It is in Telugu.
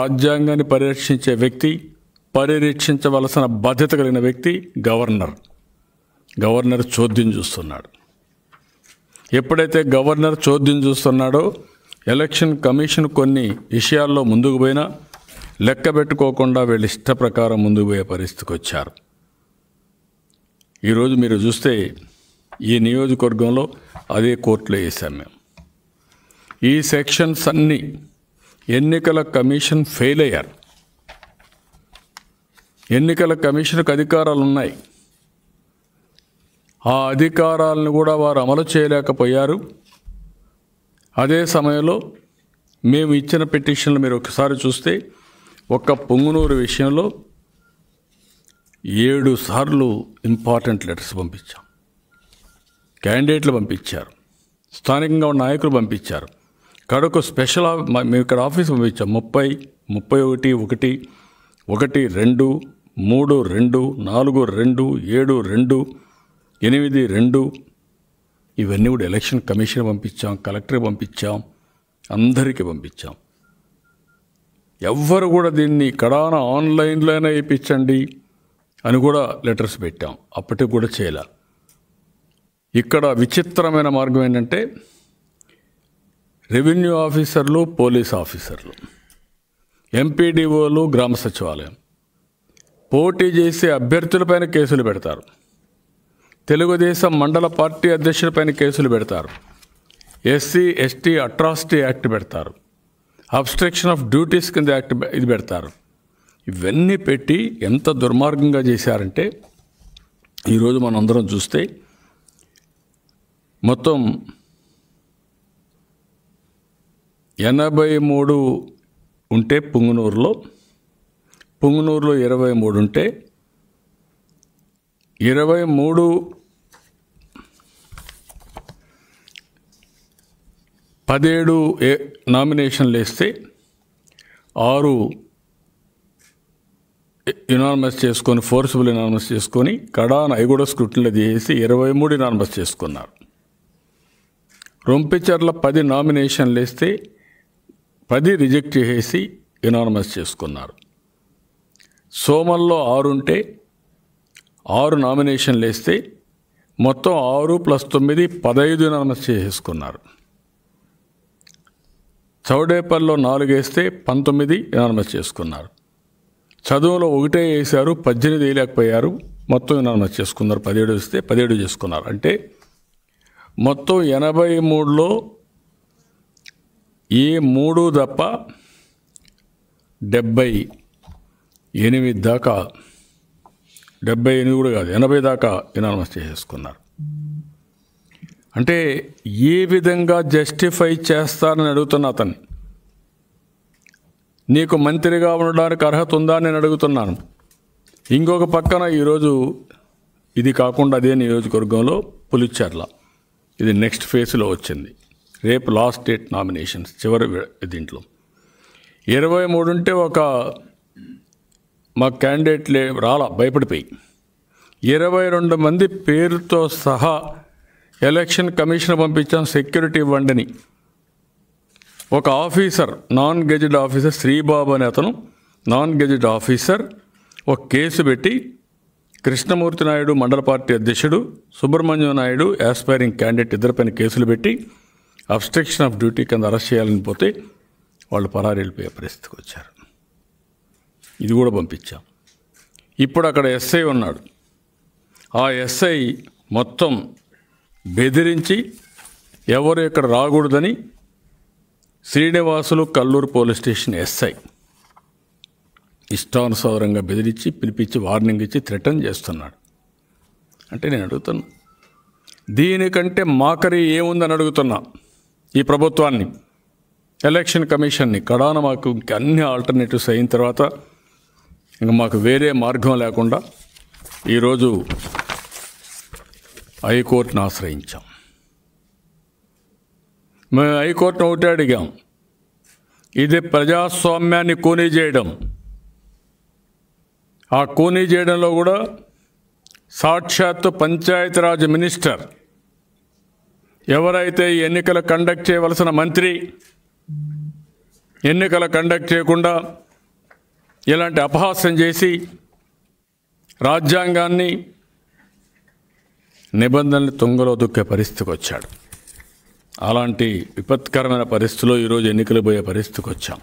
రాజ్యాంగాన్ని పరిరక్షించే వ్యక్తి పరిరక్షించవలసిన బాధ్యత కలిగిన వ్యక్తి గవర్నర్ గవర్నర్ చోద్యం చూస్తున్నాడు ఎప్పుడైతే గవర్నర్ చోద్యం చూస్తున్నాడో ఎలక్షన్ కమిషన్ కొన్ని విషయాల్లో ముందుకు పోయినా లెక్క పెట్టుకోకుండా వీళ్ళు ఇష్ట ప్రకారం ముందుకు పోయే పరిస్థితికి వచ్చారు ఈరోజు మీరు చూస్తే ఈ నియోజకవర్గంలో అదే కోర్టులో వేసాం మేము ఈ సెక్షన్స్ అన్నీ ఎన్నికల కమిషన్ ఫెయిల్ అయ్యారు ఎన్నికల కమిషన్కు అధికారాలు ఉన్నాయి ఆ అధికారాలను కూడా వారు అమలు చేయలేకపోయారు అదే సమయంలో మేము ఇచ్చిన పిటిషన్లు మీరు ఒకసారి చూస్తే ఒక్క పొంగునూరు విషయంలో ఏడు సార్లు ఇంపార్టెంట్ లెటర్స్ పంపించాం క్యాండిడేట్లు పంపించారు స్థానికంగా ఉన్న నాయకులు పంపించారు ఒక స్పెషల్ మేము ఇక్కడ ఆఫీస్ పంపించాం ముప్పై ముప్పై ఒకటి ఒకటి ఒకటి రెండు మూడు రెండు నాలుగు రెండు ఏడు రెండు ఎనిమిది రెండు ఇవన్నీ కూడా ఎలక్షన్ కమిషన్ పంపించాం కలెక్టర్ పంపించాం అందరికీ పంపించాం ఎవ్వరు కూడా దీన్ని కడాన ఆన్లైన్లోనే వేయించండి అని కూడా లెటర్స్ పెట్టాం అప్పటికి కూడా చేయాల ఇక్కడ విచిత్రమైన మార్గం ఏంటంటే రెవెన్యూ ఆఫీసర్లు పోలీస్ ఆఫీసర్లు ఎంపీడీఓలు గ్రామ సచివాలయం పోటీ చేసే అభ్యర్థులపైన కేసులు పెడతారు తెలుగుదేశం మండల పార్టీ అధ్యక్షులపైన కేసులు పెడతారు ఎస్సీ ఎస్టీ అట్రాసిటీ యాక్ట్ పెడతారు అబ్స్ట్రక్షన్ ఆఫ్ డ్యూటీస్ కింద యాక్ట్ ఇది పెడతారు ఇవన్నీ పెట్టి ఎంత దుర్మార్గంగా చేశారంటే ఈరోజు మనందరం చూస్తే మొత్తం ఎనభై మూడు ఉంటే పుంగునూరులో పుంగునూరులో ఇరవై మూడు ఉంటే ఇరవై మూడు పదిహేడు ఏ నామినేషన్లు వేస్తే ఆరు యునానమస్ చేసుకొని ఫోర్సిబుల్ యునానమస్ చేసుకొని కడాన్ ఐగూడ స్క్రూట్లో చేసి ఇరవై మూడు యునానమస్ చేసుకున్నారు రొంపిచర్ల పది నామినేషన్లు వేస్తే పది రిజెక్ట్ చేసేసి ఎనానమస్ చేసుకున్నారు సోమల్లో ఆరుంటే ఆరు నామినేషన్లు వేస్తే మొత్తం ఆరు ప్లస్ తొమ్మిది పదహైదు ఎనానమస్ చేసేసుకున్నారు చౌడేపల్లో నాలుగు వేస్తే పంతొమ్మిది ఎనానమస్ చేసుకున్నారు చదువులో ఒకటే వేశారు పద్దెనిమిది వేయలేకపోయారు మొత్తం ఎనానమస్ చేసుకున్నారు పదిహేడు వేస్తే పదిహేడు చేసుకున్నారు అంటే మొత్తం ఎనభై మూడులో ఈ మూడు తప్ప డెబ్బై ఎనిమిది దాకా డెబ్బై ఎనిమిది కూడా కాదు ఎనభై దాకా ఎనానమస్ చేసుకున్నారు అంటే ఏ విధంగా జస్టిఫై చేస్తారని అడుగుతున్నా అతన్ని నీకు మంత్రిగా ఉండడానికి అర్హత ఉందా నేను అడుగుతున్నాను ఇంకొక పక్కన ఈరోజు ఇది కాకుండా అదే నియోజకవర్గంలో పులిచెర్ల ఇది నెక్స్ట్ ఫేజ్లో వచ్చింది రేపు లాస్ట్ డేట్ నామినేషన్స్ చివరి దీంట్లో ఇరవై మూడు ఉంటే ఒక మా క్యాండిడేట్లే రాలా భయపడిపోయి ఇరవై రెండు మంది పేరుతో సహా ఎలక్షన్ కమిషన్ పంపించాం సెక్యూరిటీ ఇవ్వండిని ఒక officer non gazetted officer Sribabu అనే అతను నాన్ గెజెడ్ ఆఫీసర్ ఒక కేసు పెట్టి కృష్ణమూర్తి నాయుడు మండల పార్టీ అధ్యక్షుడు సుబ్రహ్మణ్యం నాయుడు యాస్పైరింగ్ క్యాండిడేట్ ఇద్దరిపైన కేసులు పెట్టి అబ్స్ట్రక్షన్ ఆఫ్ డ్యూటీ కింద అరెస్ట్ చేయాలని పోతే వాళ్ళు పరారీ వెళ్ళిపోయే పరిస్థితికి వచ్చారు ఇది కూడా పంపించాం ఇప్పుడు అక్కడ ఎస్ఐ ఉన్నాడు ఆ ఎస్ఐ మొత్తం బెదిరించి ఎవరు ఇక్కడ రాకూడదని Srinivasulu Kalluru police station SI ఇష్టానుసారంగా బెదిరించి పిలిపించి వార్నింగ్ ఇచ్చి థ్రెటన్ చేస్తున్నాడు అంటే నేను అడుగుతున్నా దీనికంటే మాకరీ ఏముందని అడుగుతున్నా ఈ ప్రభుత్వాన్ని ఎలక్షన్ కమిషన్ని కడాన మాకు అన్ని ఆల్టర్నేటివ్స్ అయిన తర్వాత ఇంకా మాకు వేరే మార్గం లేకుండా ఈరోజు హైకోర్టును ఆశ్రయించాం మేము హైకోర్టును ఒకటే అడిగాం ఇది ప్రజాస్వామ్యాన్ని కూనీ చేయడం ఆ కూనీ చేయడంలో కూడా సాక్షాత్తు పంచాయతీరాజ్ మినిస్టర్ ఎవరైతే ఈ ఎన్నికలు కండక్ట్ చేయవలసిన మంత్రి ఎన్నికలు కండక్ట్ చేయకుండా ఇలాంటి అపహాస్యం చేసి రాజ్యాంగాన్ని నిబంధనలు తుంగలో దుక్కే పరిస్థితికి వచ్చాడు అలాంటి విపత్కరమైన పరిస్థితిలో ఈరోజు ఎన్నికలు పోయే పరిస్థితికి వచ్చాం